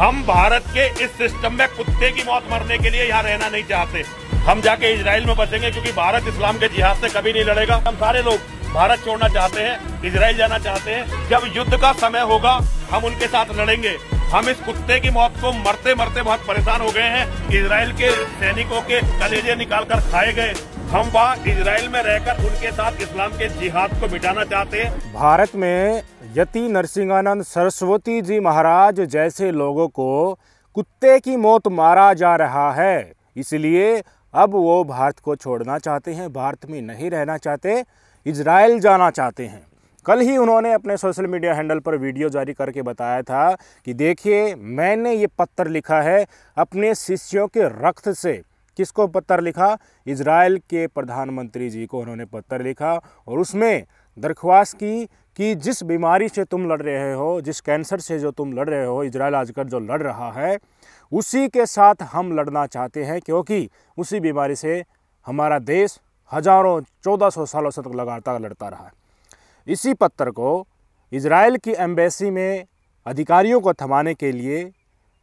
हम भारत के इस सिस्टम में कुत्ते की मौत मरने के लिए यहाँ रहना नहीं चाहते हम जाके इसराइल में बचेंगे क्योंकि भारत इस्लाम के जिहाद से कभी नहीं लड़ेगा हम सारे लोग भारत छोड़ना चाहते हैं इसराइल जाना चाहते हैं जब युद्ध का समय होगा हम उनके साथ लड़ेंगे हम इस कुत्ते की मौत को मरते मरते बहुत परेशान हो गए हैं इसराइल के सैनिकों के कलेजे निकाल कर खाए गए हम वहाँ इसराइल में रहकर उनके साथ इस्लाम के जिहाद को मिटाना चाहते हैं भारत में यति नरसिंहानंद सरस्वती जी महाराज जैसे लोगों को कुत्ते की मौत मारा जा रहा है इसलिए अब वो भारत को छोड़ना चाहते हैं भारत में नहीं रहना चाहते इजराइल जाना चाहते हैं कल ही उन्होंने अपने सोशल मीडिया हैंडल पर वीडियो जारी करके बताया था कि देखिए मैंने ये पत्र लिखा है अपने शिष्यों के रक्त से किसको पत्र लिखा इसराइल के प्रधानमंत्री जी को उन्होंने पत्र लिखा और उसमें दरख्वास्त की कि जिस बीमारी से तुम लड़ रहे हो जिस कैंसर से जो तुम लड़ रहे हो इसराइल आजकल जो लड़ रहा है उसी के साथ हम लड़ना चाहते हैं क्योंकि उसी बीमारी से हमारा देश हजारों चौदह सौ सालों से तक लगातार लड़ता रहा है इसी पत्र को इसराइल की एम्बेसी में अधिकारियों को थमाने के लिए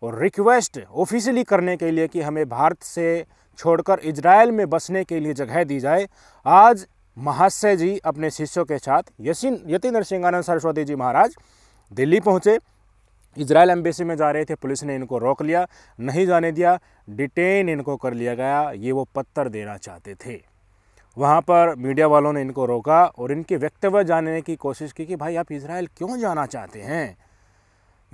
और रिक्वेस्ट ऑफिशियली करने के लिए कि हमें भारत से छोड़कर इसराइल में बसने के लिए जगह दी जाए आज महाशय जी अपने शिष्यों के साथ यशिन यति नरसिंहानंद सरस्वती जी महाराज दिल्ली पहुँचे इसराइल एम्बेसी में जा रहे थे पुलिस ने इनको रोक लिया नहीं जाने दिया डिटेन इनको कर लिया गया ये वो पत्थर देना चाहते थे वहाँ पर मीडिया वालों ने इनको रोका और इनके वक्तव्य जानने की कोशिश की कि भाई आप इसराइल क्यों जाना चाहते हैं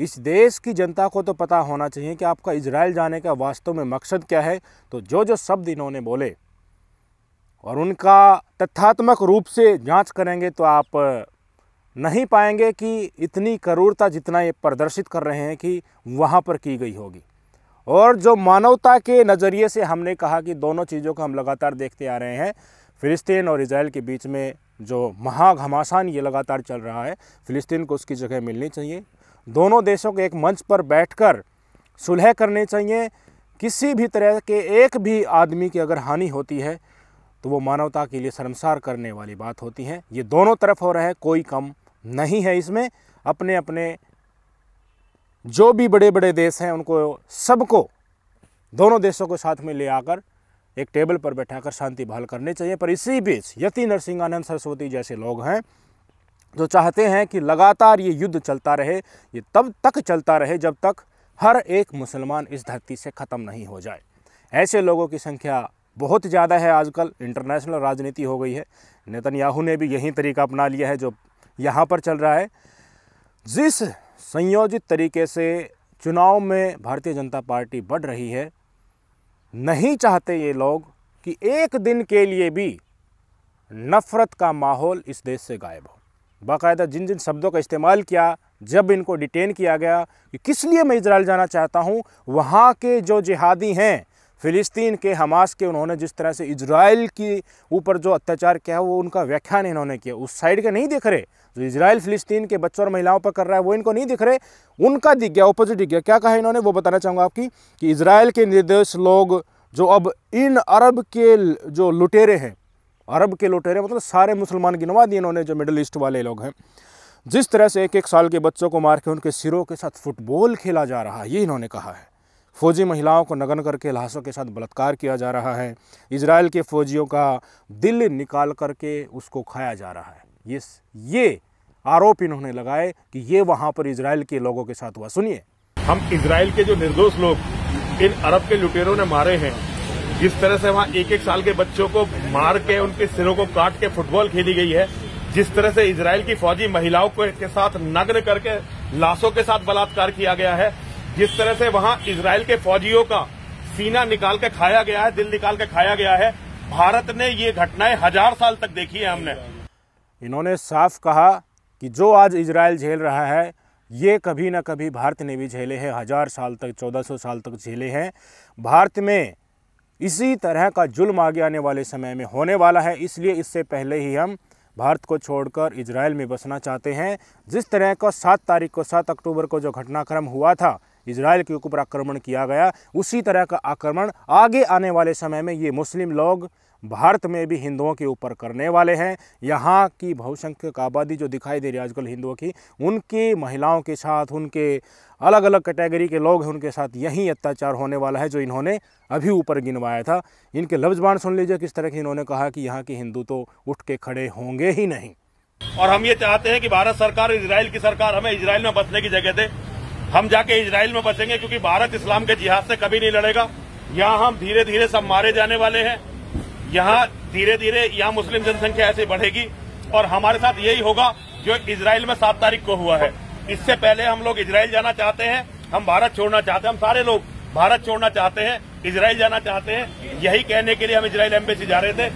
इस देश की जनता को तो पता होना चाहिए कि आपका इसराइल जाने का वास्तव में मकसद क्या है तो जो जो शब्द इन्होंने बोले और उनका तथ्यात्मक रूप से जांच करेंगे तो आप नहीं पाएंगे कि इतनी करूरता जितना ये प्रदर्शित कर रहे हैं कि वहाँ पर की गई होगी और जो मानवता के नज़रिए से हमने कहा कि दोनों चीज़ों को हम लगातार देखते आ रहे हैं फ़िलिस्तीन और इसराइल के बीच में जो महाघमासान ये लगातार चल रहा है फ़िलिस्तीन को उसकी जगह मिलनी चाहिए दोनों देशों के एक मंच पर बैठकर सुलह करनी चाहिए किसी भी तरह के एक भी आदमी की अगर हानि होती है तो वो मानवता के लिए शर्मसार करने वाली बात होती है ये दोनों तरफ हो रहे हैं कोई कम नहीं है इसमें अपने अपने जो भी बड़े बड़े देश हैं उनको सबको दोनों देशों को साथ में ले आकर एक टेबल पर बैठाकर शांति बहाल करनी चाहिए पर इसी बीच यति नरसिंहानंद सरस्वती जैसे लोग हैं जो चाहते हैं कि लगातार ये युद्ध चलता रहे ये तब तक चलता रहे जब तक हर एक मुसलमान इस धरती से ख़त्म नहीं हो जाए ऐसे लोगों की संख्या बहुत ज़्यादा है आजकल इंटरनेशनल राजनीति हो गई है नेतन्याहू ने भी यही तरीका अपना लिया है जो यहाँ पर चल रहा है जिस संयोजित तरीके से चुनाव में भारतीय जनता पार्टी बढ़ रही है नहीं चाहते ये लोग कि एक दिन के लिए भी नफ़रत का माहौल इस देश से गायब हो बाकायदा जिन जिन शब्दों का इस्तेमाल किया जब इनको डिटेन किया गया कि किस लिए मैं इसराइल जाना चाहता हूँ वहाँ के जो जिहादी हैं फ़िलिस्तीन के हमास के उन्होंने जिस तरह से इसराइल के ऊपर जो अत्याचार किया है वो उनका व्याख्यान इन्होंने किया उस साइड के नहीं दिख रहे जो इसराइल फ़िलिस्तीन के बच्चों और महिलाओं पर कर रहा है वो इनको नहीं दिख रहे उनका दिख गया ऑपोजिट दिख गया क्या कहा इन्होंने वो बताना चाहूँगा आपकी कि इसराइल के निर्देश लोग जो अब इन अरब के जो लुटेरे हैं अरब के लुटेरे मतलब सारे मुसलमान गिनवा दिए इन्होंने जो मिडल ईस्ट वाले लोग हैं जिस तरह से एक एक साल के बच्चों को मार के उनके सिरों के साथ फुटबॉल खेला जा रहा है ये इन्होंने कहा है फौजी महिलाओं को नगन करके लाशों के साथ बलात्कार किया जा रहा है इसराइल के फौजियों का दिल निकाल करके उसको खाया जा रहा है ये ये आरोप इन्होंने लगाए कि ये वहाँ पर इसराइल के लोगों के साथ हुआ सुनिए हम इसराइल के जो निर्दोष लोग इन अरब के लुटेरों ने मारे हैं जिस तरह से वहाँ एक एक साल के बच्चों को मार के उनके सिरों को काट के फुटबॉल खेली गई है जिस तरह से इसराइल की फौजी महिलाओं को के साथ नग्न करके लाशों के साथ बलात्कार किया गया है जिस तरह से वहां इसराइल के फौजियों का सीना निकाल के खाया गया है दिल निकाल के खाया गया है भारत ने ये घटनाएं हजार साल तक देखी है हमने इन्होंने साफ कहा कि जो आज इसराइल झेल रहा है ये कभी ना कभी भारत ने भी झेले हैं हज़ार साल तक चौदह सौ साल तक झेले हैं भारत में इसी तरह का जुल्म आगे आने वाले समय में होने वाला है इसलिए इससे पहले ही हम भारत को छोड़कर इसराइल में बसना चाहते हैं जिस तरह का सात तारीख को सात अक्टूबर को जो घटनाक्रम हुआ था इसराइल के ऊपर आक्रमण किया गया उसी तरह का आक्रमण आगे आने वाले समय में ये मुस्लिम लोग भारत में भी हिंदुओं के ऊपर करने वाले हैं यहाँ की बहुसंख्यक आबादी जो दिखाई दे रही है आजकल हिंदुओं की उनकी महिलाओं के साथ उनके अलग अलग कैटेगरी के लोग हैं उनके साथ यही अत्याचार होने वाला है जो इन्होंने अभी ऊपर गिनवाया था इनके लफ्जबान सुन लीजिए किस तरह की इन्होंने कहा कि यहाँ के हिंदू तो उठ के खड़े होंगे ही नहीं और हम ये चाहते हैं कि भारत सरकार इसराइल की सरकार हमें इसराइल में बसने की जगह दे हम जाके इसराइल में बसेंगे क्योंकि भारत इस्लाम के जिहाद से कभी नहीं लड़ेगा यहाँ हम धीरे धीरे सब मारे जाने वाले हैं यहाँ धीरे धीरे यहाँ मुस्लिम जनसंख्या ऐसे बढ़ेगी और हमारे साथ यही होगा जो इसराइल में सात तारीख को हुआ है इससे पहले हम लोग इसराइल जाना चाहते हैं हम भारत छोड़ना चाहते हैं हम सारे लोग भारत छोड़ना चाहते हैं इसराइल जाना चाहते हैं यही कहने के लिए हम इसराइल एम्बेसी जा रहे थे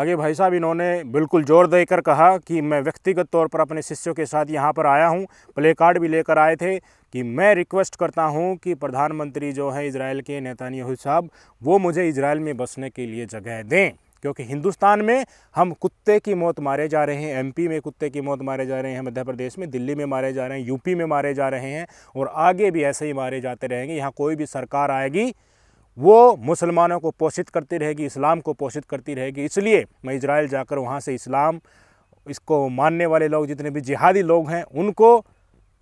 आगे भाई साहब इन्होंने बिल्कुल जोर देकर कहा कि मैं व्यक्तिगत तौर पर अपने शिष्यों के साथ यहाँ पर आया हूँ प्ले कार्ड भी लेकर आए थे कि मैं रिक्वेस्ट करता हूँ कि प्रधानमंत्री जो है इसराइल के नेतान्याहू साहब वो मुझे इसराइल में बसने के लिए जगह दें क्योंकि हिंदुस्तान में हम कुत्ते की मौत मारे जा रहे हैं एमपी में कुत्ते की मौत मारे जा रहे हैं मध्य प्रदेश में दिल्ली में मारे जा रहे हैं यूपी में मारे जा रहे हैं और आगे भी ऐसे ही मारे जाते रहेंगे यहाँ कोई भी सरकार आएगी वो मुसलमानों को पोषित करती रहेगी इस्लाम को पोषित करती रहेगी इसलिए मैं इसराइल जाकर वहाँ से इस्लाम इसको मानने वाले लोग जितने भी जिहादी लोग हैं उनको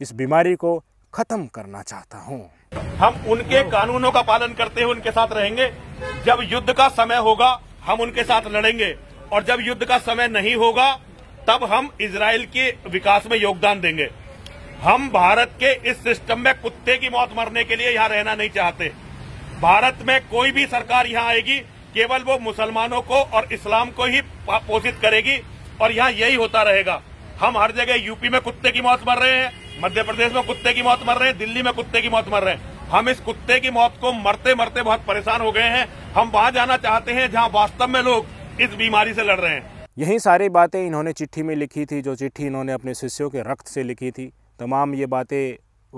इस बीमारी को ख़त्म करना चाहता हूँ हम उनके कानूनों का पालन करते हुए उनके साथ रहेंगे जब युद्ध का समय होगा हम उनके साथ लड़ेंगे और जब युद्ध का समय नहीं होगा तब हम इसराइल के विकास में योगदान देंगे हम भारत के इस सिस्टम में कुत्ते की मौत मरने के लिए यहाँ रहना नहीं चाहते भारत में कोई भी सरकार यहाँ आएगी केवल वो मुसलमानों को और इस्लाम को ही पोषित करेगी और यहाँ यही होता रहेगा हम हर जगह यूपी में कुत्ते की मौत मर रहे हैं मध्य प्रदेश में कुत्ते की मौत मर रहे हैं दिल्ली में कुत्ते की मौत मर रहे हैं हम इस कुत्ते की मौत को मरते मरते बहुत परेशान हो गए हैं हम वहाँ जाना चाहते हैं जहाँ वास्तव में लोग इस बीमारी से लड़ रहे हैं यही सारी बातें इन्होंने चिट्ठी में लिखी थी जो चिट्ठी इन्होंने अपने शिष्यों के रक्त से लिखी थी तमाम ये बातें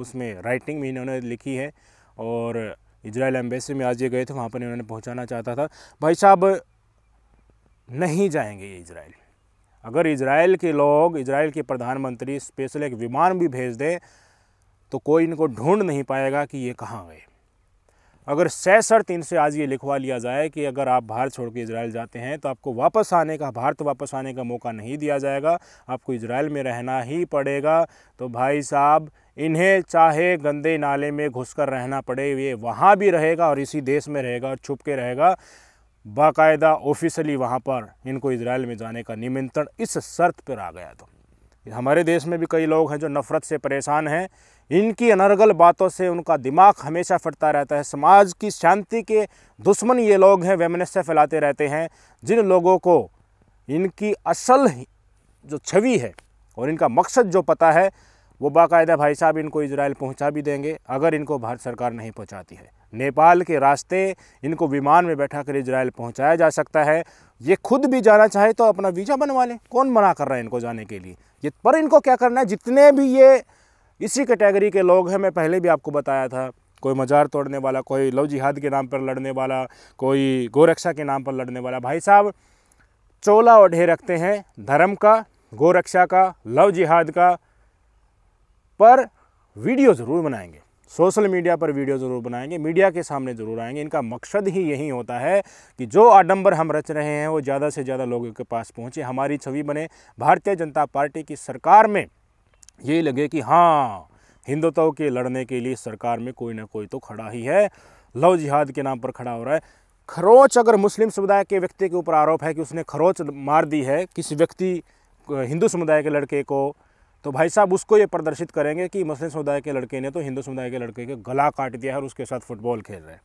उसमें राइटिंग में इन्होंने लिखी है और इजराइल एम्बेसी में आज ये गए थे वहाँ पर इन्होंने पहुँचाना चाहता था भाई साहब नहीं जाएंगे ये इजराइल अगर इजराइल के लोग इजराइल के प्रधानमंत्री स्पेशल एक विमान भी भेज दें तो कोई इनको ढूंढ नहीं पाएगा कि ये कहाँ गए अगर शर्त इनसे आज ये लिखवा लिया जाए कि अगर आप भारत छोड़ के इसराइल जाते हैं तो आपको वापस आने का भारत वापस आने का मौका नहीं दिया जाएगा आपको इसराइल में रहना ही पड़ेगा तो भाई साहब इन्हें चाहे गंदे नाले में घुसकर रहना पड़े ये वहाँ भी रहेगा और इसी देश में रहेगा और छुप के रहेगा बाकायदा ऑफिशली वहाँ पर इनको इसराइल में जाने का निमंत्रण इस शर्त पर आ गया तो हमारे देश में भी कई लोग हैं जो नफ़रत से परेशान हैं इनकी अनर्गल बातों से उनका दिमाग हमेशा फटता रहता है समाज की शांति के दुश्मन ये लोग हैं वेमनस्य फैलाते रहते हैं जिन लोगों को इनकी असल जो छवि है और इनका मकसद जो पता है वो बाकायदा भाई साहब इनको इसराइल पहुंचा भी देंगे अगर इनको भारत सरकार नहीं पहुंचाती है नेपाल के रास्ते इनको विमान में बैठा कर इसराइल पहुंचाया जा सकता है ये खुद भी जाना चाहे तो अपना वीज़ा बनवा लें कौन मना कर रहा है इनको जाने के लिए ये पर इनको क्या करना है जितने भी ये इसी कैटेगरी के, के लोग हैं मैं पहले भी आपको बताया था कोई मज़ार तोड़ने वाला कोई लव जिहाद के नाम पर लड़ने वाला कोई गोरक्षा के नाम पर लड़ने वाला भाई साहब चोला ओढ़े रखते हैं धर्म का गोरक्षा का लव जिहाद का पर वीडियो ज़रूर बनाएंगे सोशल मीडिया पर वीडियो ज़रूर बनाएंगे मीडिया के सामने ज़रूर आएंगे इनका मकसद ही यही होता है कि जो आडंबर हम रच रहे हैं वो ज़्यादा से ज़्यादा लोगों के पास पहुँचे हमारी छवि बने भारतीय जनता पार्टी की सरकार में ये लगे कि हाँ हिंदुत्व के लड़ने के लिए सरकार में कोई ना कोई तो खड़ा ही है लव जिहाद के नाम पर खड़ा हो रहा है खरोच अगर मुस्लिम समुदाय के व्यक्ति के ऊपर आरोप है कि उसने खरोच मार दी है किसी व्यक्ति हिंदू समुदाय के लड़के को तो भाई साहब उसको ये प्रदर्शित करेंगे कि मुस्लिम समुदाय के लड़के ने तो हिंदू समुदाय के लड़के के गला काट दिया है और उसके साथ फुटबॉल खेल रहे हैं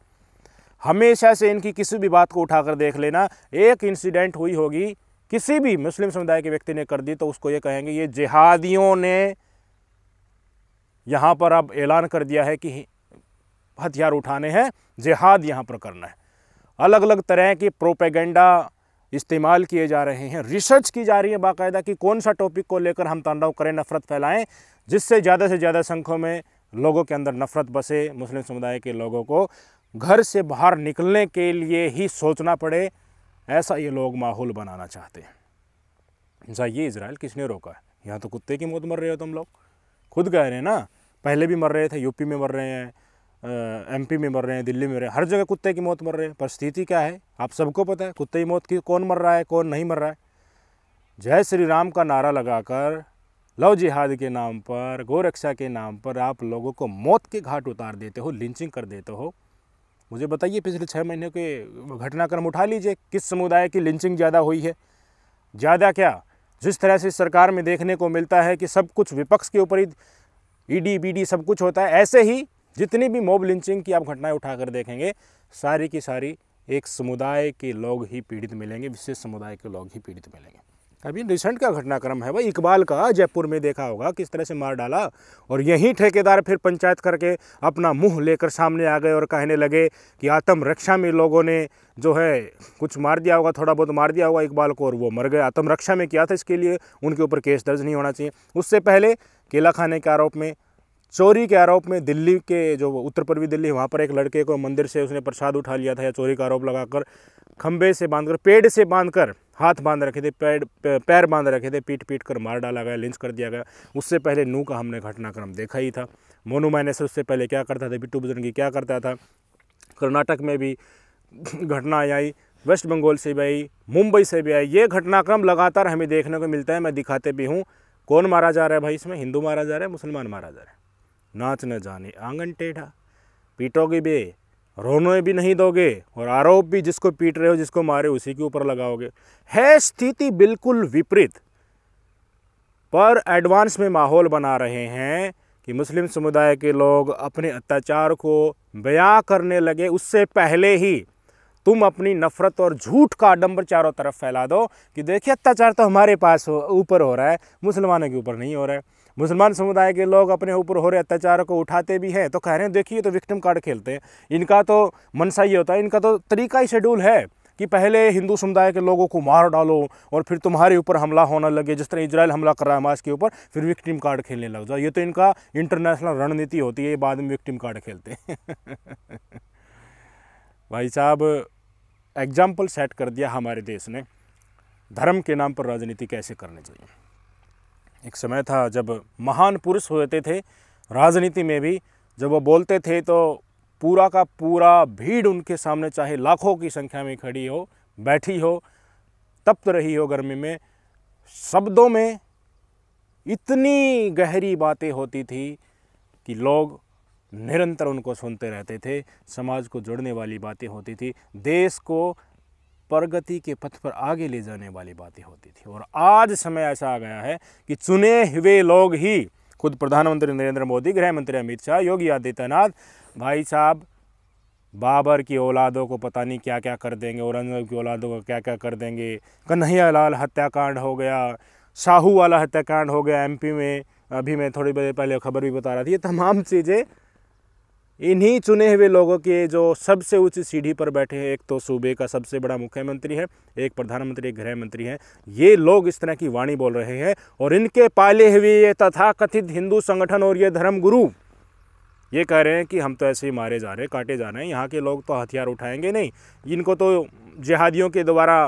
हमेशा से इनकी किसी भी बात को उठाकर देख लेना एक इंसिडेंट हुई होगी किसी भी मुस्लिम समुदाय के व्यक्ति ने कर दी तो उसको ये कहेंगे ये जिहादियों ने यहाँ पर अब ऐलान कर दिया है कि हथियार उठाने हैं जिहाद यहाँ पर करना है अलग अलग तरह के प्रोपेगेंडा इस्तेमाल किए जा रहे हैं रिसर्च की जा रही है बाकायदा कि कौन सा टॉपिक को लेकर हम तनाव करें नफरत फैलाएं जिससे ज़्यादा से ज़्यादा संख्या में लोगों के अंदर नफरत बसे मुस्लिम समुदाय के लोगों को घर से बाहर निकलने के लिए ही सोचना पड़े ऐसा ये लोग माहौल बनाना चाहते हैं जाइए इसराइल किसने रोका है यहाँ तो कुत्ते की मौत मर रहे हो तुम लोग खुद गए रहे ना पहले भी मर रहे थे यूपी में मर रहे हैं एमपी में मर रहे हैं दिल्ली में मर रहे हैं हर जगह कुत्ते की मौत मर रहे हैं परिस्थिति क्या है आप सबको पता है कुत्ते की मौत की कौन मर रहा है कौन नहीं मर रहा है जय श्री राम का नारा लगाकर लव जिहाद के नाम पर गोरक्षा के नाम पर आप लोगों को मौत के घाट उतार देते हो लिंचिंग कर देते हो मुझे बताइए पिछले छः महीने के घटनाक्रम उठा लीजिए किस समुदाय की लिंचिंग ज़्यादा हुई है ज़्यादा क्या जिस तरह से सरकार में देखने को मिलता है कि सब कुछ विपक्ष के ऊपर ही ईडी बीडी सब कुछ होता है ऐसे ही जितनी भी मोब लिंचिंग की आप घटनाएं उठाकर देखेंगे सारी की सारी एक समुदाय के लोग ही पीड़ित मिलेंगे विशेष समुदाय के लोग ही पीड़ित मिलेंगे अभी रिसेंट का घटनाक्रम है भाई इकबाल का जयपुर में देखा होगा किस तरह से मार डाला और यही ठेकेदार फिर पंचायत करके अपना मुंह लेकर सामने आ गए और कहने लगे कि आत्म रक्षा में लोगों ने जो है कुछ मार दिया होगा थोड़ा बहुत मार दिया होगा इकबाल को और वो मर गए आत्म रक्षा में किया था इसके लिए उनके ऊपर केस दर्ज नहीं होना चाहिए उससे पहले केला खाने के आरोप में चोरी के आरोप में दिल्ली के जो उत्तर पूर्वी दिल्ली वहाँ पर एक लड़के को मंदिर से उसने प्रसाद उठा लिया था या चोरी का आरोप लगाकर खंभे से बांधकर पेड़ से बांधकर हाथ बांध रखे थे पेड़ पैर बांध रखे थे पीट पीट कर मार डाला गया लिंच कर दिया गया उससे पहले नू का हमने घटनाक्रम देखा ही था मोनू से उससे पहले क्या करता था बिट्टू बुजुर्गी क्या करता था कर्नाटक में भी घटना आई वेस्ट बंगाल से भी आई मुंबई से भी आई ये घटनाक्रम लगातार हमें देखने को मिलता है मैं दिखाते भी हूँ कौन मारा जा रहा है भाई इसमें हिंदू मारा जा रहा है मुसलमान मारा जा रहा है नाच न जाने आंगन टेढ़ा पीटोगे बे रोने भी नहीं दोगे और आरोप भी जिसको पीट रहे हो जिसको मारे उसी के ऊपर लगाओगे है स्थिति बिल्कुल विपरीत पर एडवांस में माहौल बना रहे हैं कि मुस्लिम समुदाय के लोग अपने अत्याचार को बया करने लगे उससे पहले ही तुम अपनी नफ़रत और झूठ का आडम्बर चारों तरफ फैला दो कि देखिए अत्याचार तो हमारे पास ऊपर हो, हो रहा है मुसलमानों के ऊपर नहीं हो रहा है मुसलमान समुदाय के लोग अपने ऊपर हो रहे अत्याचार को उठाते भी हैं तो कह रहे हैं देखिए तो विक्टिम कार्ड खेलते हैं इनका तो मनसा ही होता है इनका तो तरीका ही शेड्यूल है कि पहले हिंदू समुदाय के लोगों को मार डालो और फिर तुम्हारे ऊपर हमला होने लगे जिस तरह इसराइल हमला कर रहा है हमास के ऊपर फिर विक्टिम कार्ड खेलने लग जाओ ये तो इनका इंटरनेशनल रणनीति होती है ये बाद में विक्टिम कार्ड खेलते हैं भाई साहब एग्जाम्पल सेट कर दिया हमारे देश ने धर्म के नाम पर राजनीति कैसे करनी चाहिए एक समय था जब महान पुरुष होते थे राजनीति में भी जब वो बोलते थे तो पूरा का पूरा भीड़ उनके सामने चाहे लाखों की संख्या में खड़ी हो बैठी हो तप्त रही हो गर्मी में शब्दों में इतनी गहरी बातें होती थी कि लोग निरंतर उनको सुनते रहते थे समाज को जोड़ने वाली बातें होती थी देश को प्रगति के पथ पर आगे ले जाने वाली बातें होती थी और आज समय ऐसा आ गया है कि चुने हुए लोग ही खुद प्रधानमंत्री नरेंद्र मोदी गृह मंत्री अमित शाह योगी आदित्यनाथ भाई साहब बाबर की औलादों को पता नहीं क्या क्या कर देंगे औरंगजेब की औलादों को क्या क्या कर देंगे कन्हैया लाल हत्याकांड हो गया शाहू वाला हत्याकांड हो गया एमपी में अभी मैं थोड़ी देर पहले खबर भी बता रहा था ये तमाम चीज़ें इन्हीं चुने हुए लोगों के जो सबसे ऊंची सीढ़ी पर बैठे हैं एक तो सूबे का सबसे बड़ा मुख्यमंत्री है एक प्रधानमंत्री एक गृह मंत्री हैं ये लोग इस तरह की वाणी बोल रहे हैं और इनके पाले हुए ये तथाकथित हिंदू संगठन और ये धर्मगुरु ये कह रहे हैं कि हम तो ऐसे ही मारे जा रहे हैं काटे जा रहे हैं यहाँ के लोग तो हथियार उठाएंगे नहीं इनको तो जिहादियों के द्वारा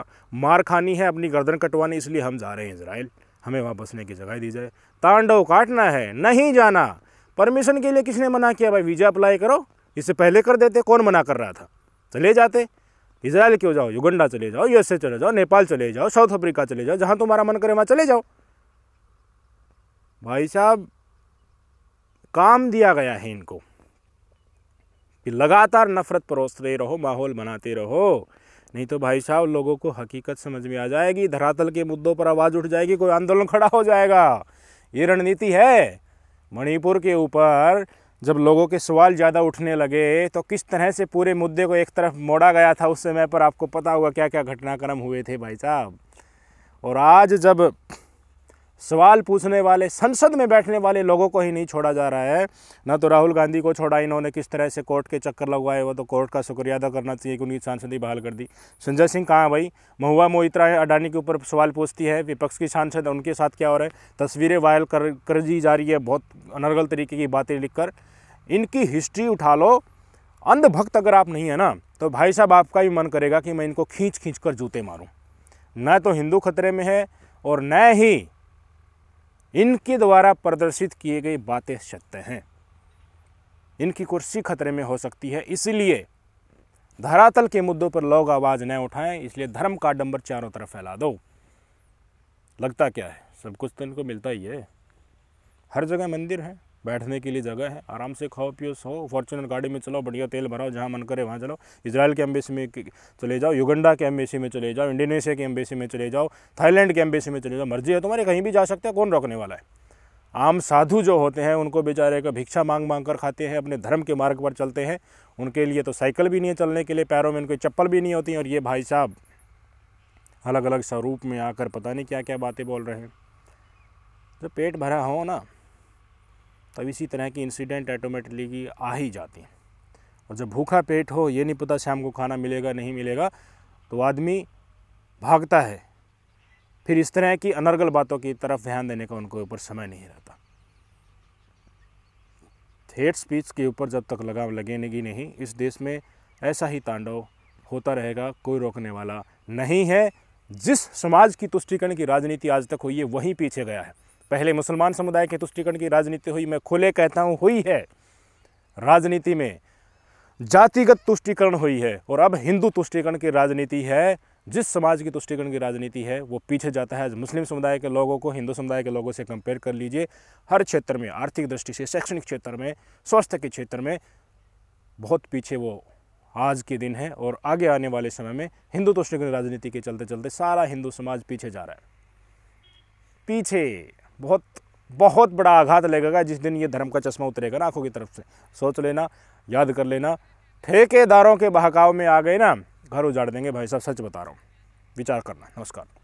मार खानी है अपनी गर्दन कटवानी इसलिए हम जा रहे हैं इसराइल हमें वहाँ बसने की जगह दी जाए तांडव काटना है नहीं जाना परमिशन के लिए किसने मना किया भाई वीज़ा अप्लाई करो इससे पहले कर देते कौन मना कर रहा था चले जाते इसराइल क्यों जाओ युगंडा चले जाओ यूएसए चले जाओ नेपाल चले जाओ साउथ अफ्रीका चले जाओ जहाँ तुम्हारा मन करे वहाँ चले जाओ भाई साहब काम दिया गया है इनको कि लगातार नफरत परोसते रहो माहौल बनाते रहो नहीं तो भाई साहब लोगों को हकीकत समझ में आ जाएगी धरातल के मुद्दों पर आवाज़ उठ जाएगी कोई आंदोलन खड़ा हो जाएगा ये रणनीति है मणिपुर के ऊपर जब लोगों के सवाल ज़्यादा उठने लगे तो किस तरह से पूरे मुद्दे को एक तरफ मोड़ा गया था उस समय पर आपको पता होगा क्या क्या घटनाक्रम हुए थे भाई साहब और आज जब सवाल पूछने वाले संसद में बैठने वाले लोगों को ही नहीं छोड़ा जा रहा है ना तो राहुल गांधी को छोड़ा इन्होंने किस तरह से कोर्ट के चक्कर लगवाए वो तो कोर्ट का शुक्रिया अदा करना चाहिए कि उनकी सांसद ही बहाल कर दी संजय सिंह कहाँ भाई महुआ मोहित्रा है अडानी के ऊपर सवाल पूछती है विपक्ष की सांसद उनके साथ क्या हो रहा है तस्वीरें वायरल कर कर दी जा रही है बहुत अनर्गल तरीके की बातें लिखकर इनकी हिस्ट्री उठा लो अंधभक्त अगर आप नहीं है ना तो भाई साहब आपका भी मन करेगा कि मैं इनको खींच खींच कर जूते मारूँ न तो हिंदू खतरे में है और न ही इनके द्वारा प्रदर्शित किए गए बातें सत्य हैं इनकी कुर्सी खतरे में हो सकती है इसलिए धरातल के मुद्दों पर लोग आवाज़ न उठाएं इसलिए धर्म का डंबर चारों तरफ फैला दो लगता क्या है सब कुछ तो इनको मिलता ही है हर जगह मंदिर है बैठने के लिए जगह है आराम से खाओ पियो सो फॉर्चुनर गाड़ी में चलो बढ़िया तेल भराओ जहाँ मन करे वहाँ चलो इसराइल के एम्बेसी में चले जाओ युगंडा के एम्बेसी में चले जाओ इंडोनेशिया के एम्बेसी में चले जाओ थाईलैंड के एम्बेसी में चले जाओ मर्जी है तुम्हारे कहीं भी जा सकते हैं कौन रोकने वाला है आम साधु जो होते हैं उनको बेचारे का भिक्षा मांग मांग कर खाते हैं अपने धर्म के मार्ग पर चलते हैं उनके लिए तो साइकिल भी नहीं है चलने के लिए पैरों में उनकी चप्पल भी नहीं होती और ये भाई साहब अलग अलग स्वरूप में आकर पता नहीं क्या क्या बातें बोल रहे हैं जब पेट भरा हो ना तब इसी तरह की इंसिडेंट ऑटोमेटिकली आ ही जाती हैं और जब भूखा पेट हो ये नहीं पता शाम को खाना मिलेगा नहीं मिलेगा तो आदमी भागता है फिर इस तरह की अनर्गल बातों की तरफ ध्यान देने का उनके ऊपर समय नहीं रहता हेट स्पीच के ऊपर जब तक लगाम लगेगी नहीं इस देश में ऐसा ही तांडव होता रहेगा कोई रोकने वाला नहीं है जिस समाज की तुष्टिकरण की राजनीति आज तक हुई है वहीं पीछे गया है पहले मुसलमान समुदाय के तुष्टिकरण की राजनीति हुई मैं खुले कहता हूँ हुई है राजनीति में जातिगत तुष्टिकरण हुई है और अब हिंदू तुष्टिकरण की राजनीति है जिस समाज की तुष्टिकरण की राजनीति है वो पीछे जाता है मुस्लिम समुदाय के लोगों को हिंदू समुदाय के लोगों से कंपेयर कर लीजिए हर क्षेत्र में आर्थिक दृष्टि से शैक्षणिक क्षेत्र में स्वास्थ्य के क्षेत्र में बहुत पीछे वो आज के दिन है और आगे आने वाले समय में हिंदू तुष्टिकरण राजनीति के चलते चलते सारा हिंदू समाज पीछे जा रहा है पीछे बहुत बहुत बड़ा आघात लगेगा जिस दिन ये धर्म का चश्मा उतरेगा ना आँखों की तरफ से सोच लेना याद कर लेना ठेकेदारों के बहकाव में आ गए ना घर उजाड़ देंगे भाई साहब सच बता रहा हूँ विचार करना नमस्कार